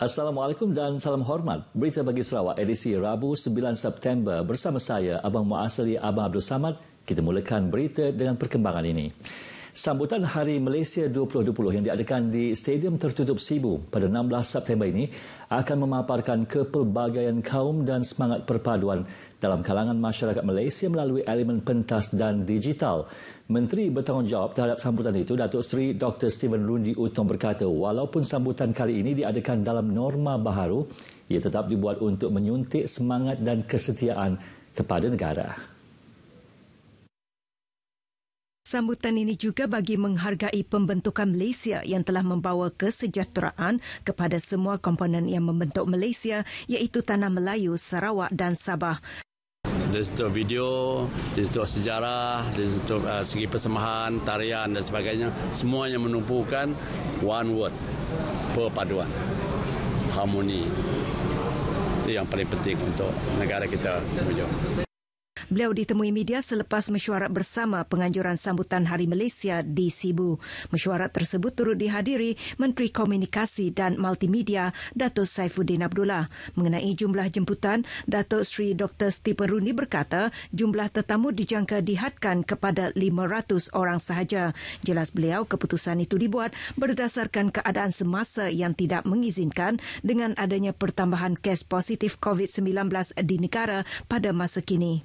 Assalamualaikum dan salam hormat. Berita bagi Sarawak edisi Rabu 9 September bersama saya Abang Muasli Abang Abdul Samad. Kita mulakan berita dengan perkembangan ini. Sambutan Hari Malaysia 2020 yang diadakan di Stadium Tertutup Sibu pada 16 September ini akan memaparkan kepelbagaian kaum dan semangat perpaduan dalam kalangan masyarakat Malaysia melalui elemen pentas dan digital Menteri bertanggungjawab terhadap sambutan itu, Datuk Seri Dr. Stephen Rundi Utong berkata, walaupun sambutan kali ini diadakan dalam norma baharu, ia tetap dibuat untuk menyuntik semangat dan kesetiaan kepada negara. Sambutan ini juga bagi menghargai pembentukan Malaysia yang telah membawa kesejahteraan kepada semua komponen yang membentuk Malaysia iaitu Tanah Melayu, Sarawak dan Sabah dari situ video, dari situ sejarah, dari situ uh, segi persembahan, tarian dan sebagainya, semuanya menumpukan one word, perpaduan, harmoni. Itu yang paling penting untuk negara kita menuju. Beliau ditemui media selepas mesyuarat bersama penganjuran sambutan Hari Malaysia di Sibu. Mesyuarat tersebut turut dihadiri Menteri Komunikasi dan Multimedia Datuk Saifuddin Abdullah. Mengenai jumlah jemputan, Datuk Sri Dr. Stephen Rooney berkata jumlah tetamu dijangka dihadkan kepada 500 orang sahaja. Jelas beliau keputusan itu dibuat berdasarkan keadaan semasa yang tidak mengizinkan dengan adanya pertambahan kes positif COVID-19 di negara pada masa kini.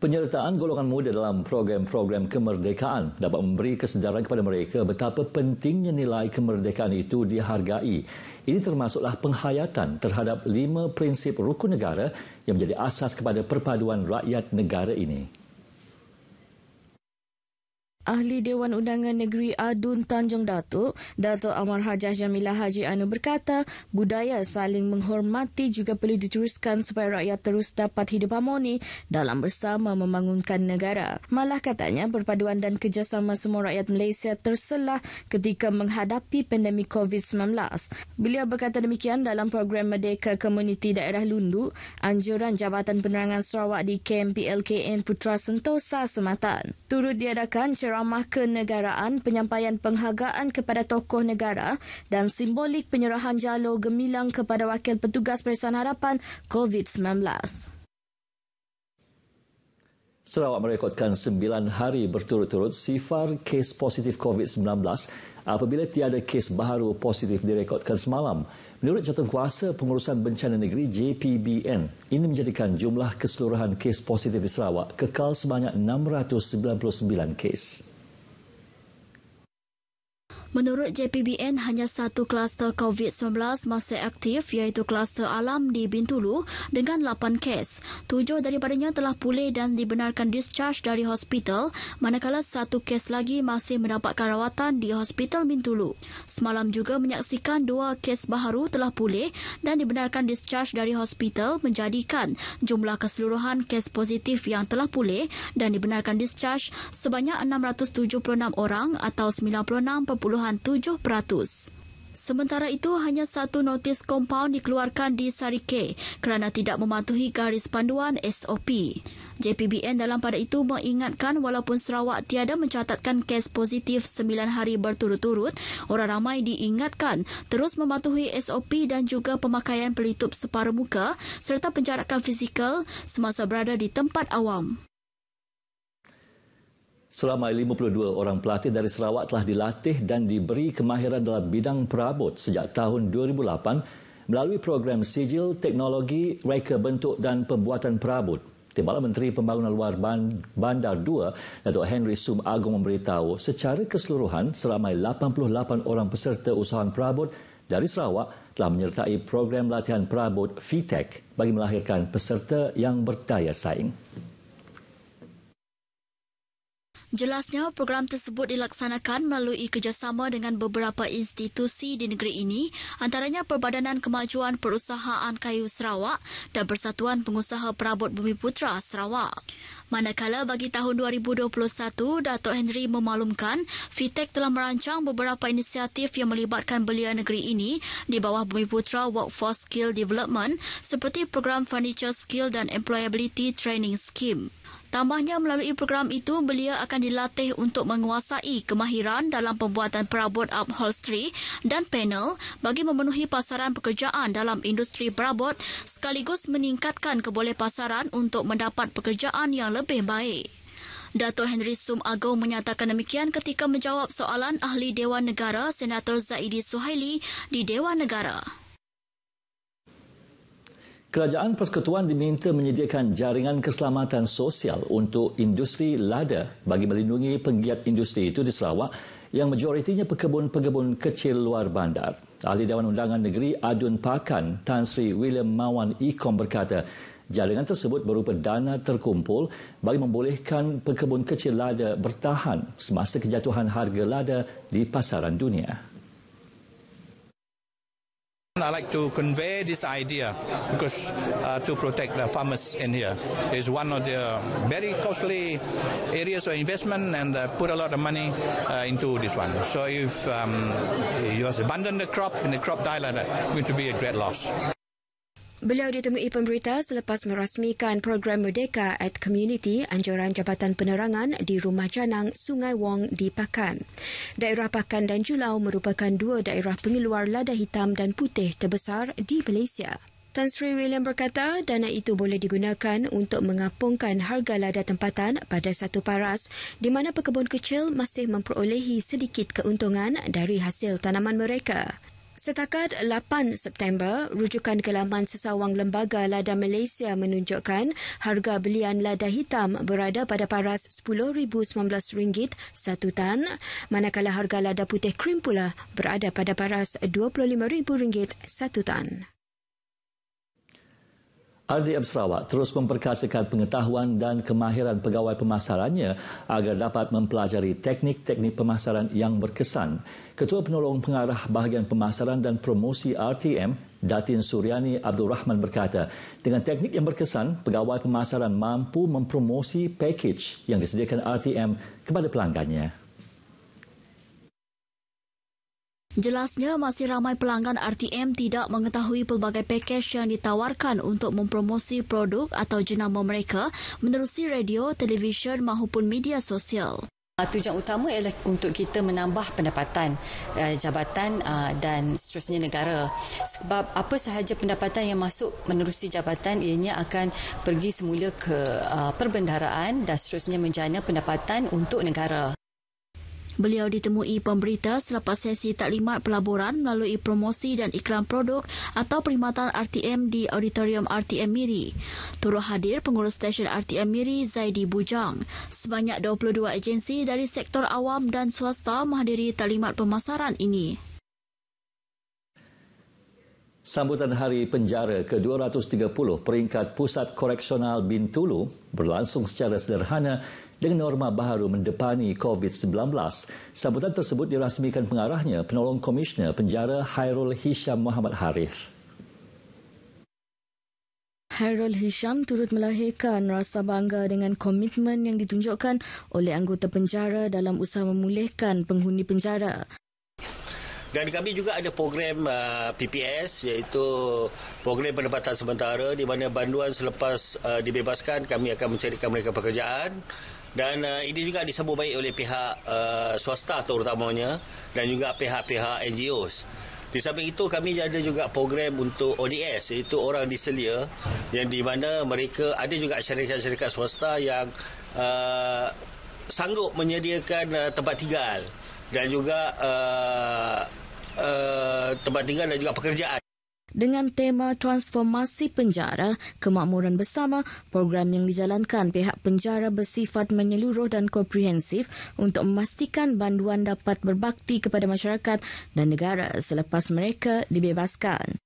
Penyertaan golongan muda dalam program-program kemerdekaan dapat memberi kesedaran kepada mereka betapa pentingnya nilai kemerdekaan itu dihargai. Ini termasuklah penghayatan terhadap lima prinsip rukun negara yang menjadi asas kepada perpaduan rakyat negara ini. Ahli Dewan Undangan Negeri Adun Tanjung Datuk, Dato' Amar Hajah Jamilah Haji Anu berkata, budaya saling menghormati juga perlu diteruskan supaya rakyat terus dapat hidup harmoni dalam bersama membangunkan negara. Malah katanya, perpaduan dan kerjasama semua rakyat Malaysia terselah ketika menghadapi pandemik COVID-19. Beliau berkata demikian dalam program Merdeka Komuniti Daerah Lundu, Anjuran Jabatan Penerangan Sarawak di KMPLKN Putra Sentosa, Sematan. Turut diadakan ceramah kenegaraan, penyampaian penghargaan kepada tokoh negara dan simbolik penyerahan jalur gemilang kepada wakil petugas Persatuan Harapan COVID-19. Sarawak merekodkan sembilan hari berturut-turut sifar kes positif COVID-19 apabila tiada kes baru positif direkodkan semalam. Menurut jatuh kuasa pengurusan bencana negeri JPBN, ini menjadikan jumlah keseluruhan kes positif di Sarawak kekal sebanyak 699 kes. Menurut JPBN, hanya satu kluster COVID-19 masih aktif iaitu kluster alam di Bintulu dengan 8 kes. Tujuh daripadanya telah pulih dan dibenarkan discharge dari hospital manakala satu kes lagi masih mendapatkan rawatan di Hospital Bintulu. Semalam juga menyaksikan dua kes baharu telah pulih dan dibenarkan discharge dari hospital menjadikan jumlah keseluruhan kes positif yang telah pulih dan dibenarkan discharge sebanyak 676 orang atau 96.5% Sementara itu, hanya satu notis kompaun dikeluarkan di Sarike kerana tidak mematuhi garis panduan SOP. JPBN dalam pada itu mengingatkan walaupun Sarawak tiada mencatatkan kes positif 9 hari berturut-turut, orang ramai diingatkan terus mematuhi SOP dan juga pemakaian pelitup separuh muka serta penjarakan fizikal semasa berada di tempat awam. Selama 52 orang pelatih dari Sarawak telah dilatih dan diberi kemahiran dalam bidang perabot sejak tahun 2008 melalui program sijil teknologi reka bentuk dan pembuatan perabot. Timbalan Menteri Pembangunan Luar Bandar 2, Datuk Henry Sum Agong memberitahu secara keseluruhan seramai 88 orang peserta usahawan perabot dari Sarawak telah menyertai program latihan perabot VTEC bagi melahirkan peserta yang berdaya saing. Jelasnya, program tersebut dilaksanakan melalui kerjasama dengan beberapa institusi di negeri ini, antaranya Perbadanan Kemajuan Perusahaan Kayu Sarawak dan Persatuan Pengusaha Perabot Bumi Putra Sarawak. Manakala bagi tahun 2021, Dato' Henry memaklumkan VTEC telah merancang beberapa inisiatif yang melibatkan belia negeri ini di bawah Bumi Putra Workforce Skill Development seperti program Furniture Skill dan Employability Training Scheme. Tambahnya melalui program itu, beliau akan dilatih untuk menguasai kemahiran dalam pembuatan perabot upholstery dan panel bagi memenuhi pasaran pekerjaan dalam industri perabot sekaligus meningkatkan keboleh pasaran untuk mendapat pekerjaan yang lebih baik. Dato' Henry Sum Agong menyatakan demikian ketika menjawab soalan Ahli Dewan Negara Senator Zaidi Suhaili di Dewan Negara. Kerajaan Persekutuan diminta menyediakan jaringan keselamatan sosial untuk industri lada bagi melindungi penggiat industri itu di Sarawak yang majoritinya pekebun-pekebun kecil luar bandar. Ahli Dewan Undangan Negeri Adun Pakan, Tan Sri William Mawan Ikom berkata, jaringan tersebut berupa dana terkumpul bagi membolehkan pekebun kecil lada bertahan semasa kejatuhan harga lada di pasaran dunia. I like to convey this idea because uh, to protect the farmers in here is one of the very costly areas of investment and uh, put a lot of money uh, into this one. So if um, you abandon the crop and the crop die like that, it's going to be a great loss. Beliau ditemui pemberita selepas merasmikan program Merdeka at Community anjuran Jabatan Penerangan di Rumah Janang Sungai Wong di Pakan. Daerah Pakan dan Julau merupakan dua daerah pengeluar lada hitam dan putih terbesar di Malaysia. Tan Sri William berkata dana itu boleh digunakan untuk mengapungkan harga lada tempatan pada satu paras di mana pekebun kecil masih memperolehi sedikit keuntungan dari hasil tanaman mereka. Setakat 8 September, rujukan kelaman sesawang lembaga lada Malaysia menunjukkan harga belian lada hitam berada pada paras RM10,019 satu tan, manakala harga lada putih krim pula berada pada paras RM25,000 satu tan. RDM Sarawak terus memperkasakan pengetahuan dan kemahiran pegawai pemasarannya agar dapat mempelajari teknik-teknik pemasaran yang berkesan. Ketua Penolong Pengarah Bahagian Pemasaran dan Promosi RTM, Datin Suryani Abdul Rahman berkata, dengan teknik yang berkesan, pegawai pemasaran mampu mempromosi package yang disediakan RTM kepada pelanggannya. Jelasnya, masih ramai pelanggan RTM tidak mengetahui pelbagai pakej yang ditawarkan untuk mempromosi produk atau jenama mereka menerusi radio, televisyen maupun media sosial. Ah, tujuan utama ialah untuk kita menambah pendapatan eh, jabatan ah, dan seterusnya negara. Sebab apa sahaja pendapatan yang masuk menerusi jabatan ianya akan pergi semula ke ah, perbendaharaan dan seterusnya menjana pendapatan untuk negara. Beliau ditemui pemberita selepas sesi taklimat pelaburan melalui promosi dan iklan produk atau perkhidmatan RTM di Auditorium RTM Miri. Turut hadir pengurus stesen RTM Miri Zaidi Bujang. Sebanyak 22 agensi dari sektor awam dan swasta menghadiri taklimat pemasaran ini. Sambutan Hari Penjara ke-230 peringkat Pusat Koreksional Bintulu berlangsung secara sederhana dengan norma baru mendepani COVID-19. Sambutan tersebut dirasmikan pengarahnya penolong komisioner penjara Hairul Hisham Muhammad Harif. Hairul Hisham turut melahirkan rasa bangga dengan komitmen yang ditunjukkan oleh anggota penjara dalam usaha memulihkan penghuni penjara. Dan kami juga ada program uh, PPS iaitu program penempatan sementara di mana banduan selepas uh, dibebaskan kami akan mencarikan mereka pekerjaan dan uh, ini juga disambut baik oleh pihak uh, swasta terutamanya dan juga pihak-pihak NGOs. Di samping itu kami ada juga program untuk ODS iaitu orang diselia yang di mana mereka ada juga syarikat-syarikat swasta yang uh, sanggup menyediakan uh, tempat tinggal dan juga uh, tempat tinggal dan juga pekerjaan. Dengan tema transformasi penjara, kemakmuran bersama, program yang dijalankan pihak penjara bersifat menyeluruh dan komprehensif untuk memastikan banduan dapat berbakti kepada masyarakat dan negara selepas mereka dibebaskan.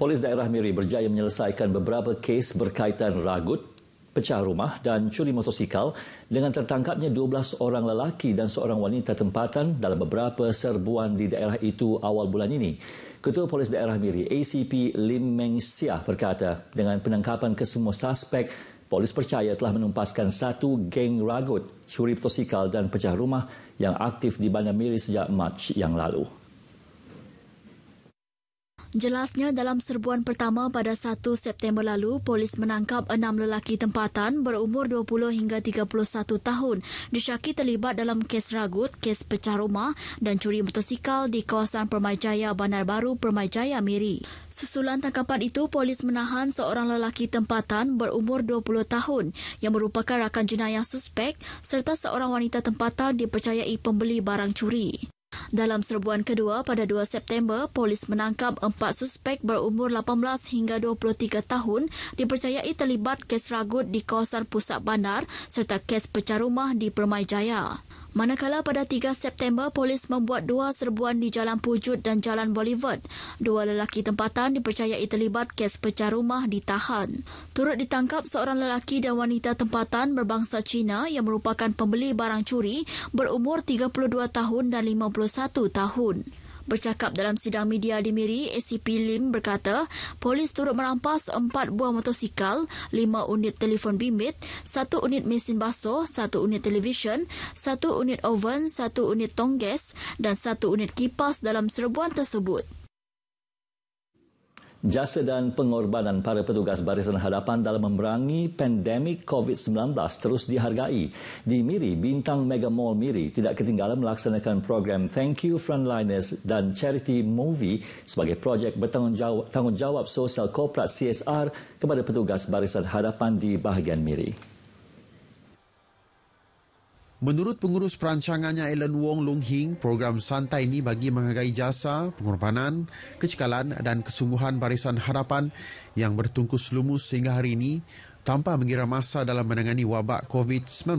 Polis daerah Miri berjaya menyelesaikan beberapa kes berkaitan ragut pecah rumah dan curi motosikal dengan tertangkapnya 12 orang lelaki dan seorang wanita tempatan dalam beberapa serbuan di daerah itu awal bulan ini. Ketua Polis Daerah Miri ACP Lim Meng Siah berkata, dengan penangkapan kesemua suspek, polis percaya telah menumpaskan satu geng ragut, curi motosikal dan pecah rumah yang aktif di Bandar Miri sejak Mac yang lalu. Jelasnya dalam serbuan pertama pada 1 September lalu, polis menangkap enam lelaki tempatan berumur 20 hingga 31 tahun disyaki terlibat dalam kes ragut, kes pecah rumah dan curi motosikal di kawasan Permajaya Bandar Baru Permajaya Miri. Susulan tangkapan itu, polis menahan seorang lelaki tempatan berumur 20 tahun yang merupakan rakan jenayah suspek serta seorang wanita tempatan dipercayai pembeli barang curi. Dalam serbuan kedua pada 2 September, polis menangkap empat suspek berumur 18 hingga 23 tahun dipercayai terlibat kes ragut di kawasan pusat bandar serta kes pecah rumah di Permai Jaya. Manakala pada 3 September, polis membuat dua serbuan di Jalan Pujut dan Jalan Boulevard. Dua lelaki tempatan dipercayai terlibat kes pecah rumah ditahan. Turut ditangkap seorang lelaki dan wanita tempatan berbangsa Cina yang merupakan pembeli barang curi berumur 32 tahun dan 51 tahun. Bercakap dalam sidang media di Miri, ACP Lim berkata polis turut merampas empat buah motosikal, lima unit telefon bimbit, satu unit mesin basuh, satu unit televisyen, satu unit oven, satu unit tong gas dan satu unit kipas dalam serbuan tersebut. Jasa dan pengorbanan para petugas barisan hadapan dalam memerangi pandemik COVID-19 terus dihargai. Di Miri, Bintang Mega Mall Miri tidak ketinggalan melaksanakan program Thank You Frontliners dan Charity Movie sebagai projek bertanggungjawab sosial korporat CSR kepada petugas barisan hadapan di bahagian Miri. Menurut pengurus perancangannya Alan Wong Lung Hing, program santai ini bagi menghargai jasa, pengorbanan, kecekalan dan kesungguhan barisan harapan yang bertungkus lumus sehingga hari ini tanpa mengira masa dalam menangani wabak COVID-19.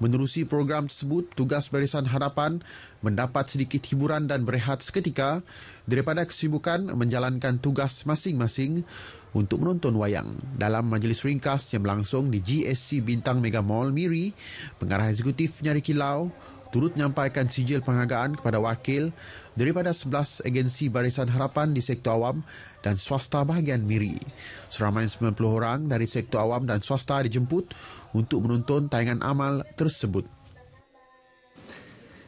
Menerusi program tersebut, tugas barisan harapan mendapat sedikit hiburan dan berehat seketika daripada kesibukan menjalankan tugas masing-masing untuk menonton wayang. Dalam majlis ringkas yang berlangsung di GSC Bintang Mega Mall Miri, pengarah eksekutif Nyari Kilau turut menyampaikan sijil penghargaan kepada wakil daripada 11 agensi barisan harapan di sektor awam dan swasta bahagian Miri. Seramai 90 orang dari sektor awam dan swasta dijemput untuk menonton tayangan amal tersebut.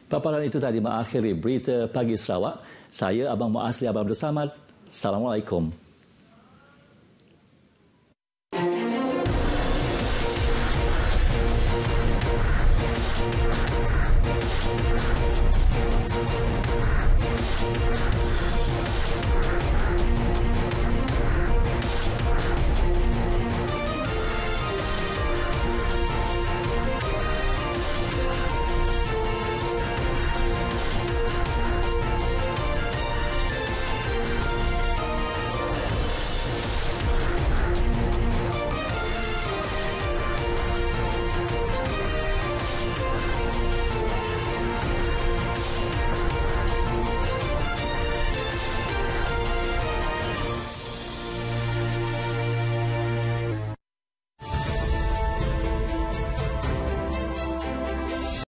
Paparan itu tadi mengakhiri berita pagi Sarawak. Saya Abang Muasli Abang Bersamad. Assalamualaikum.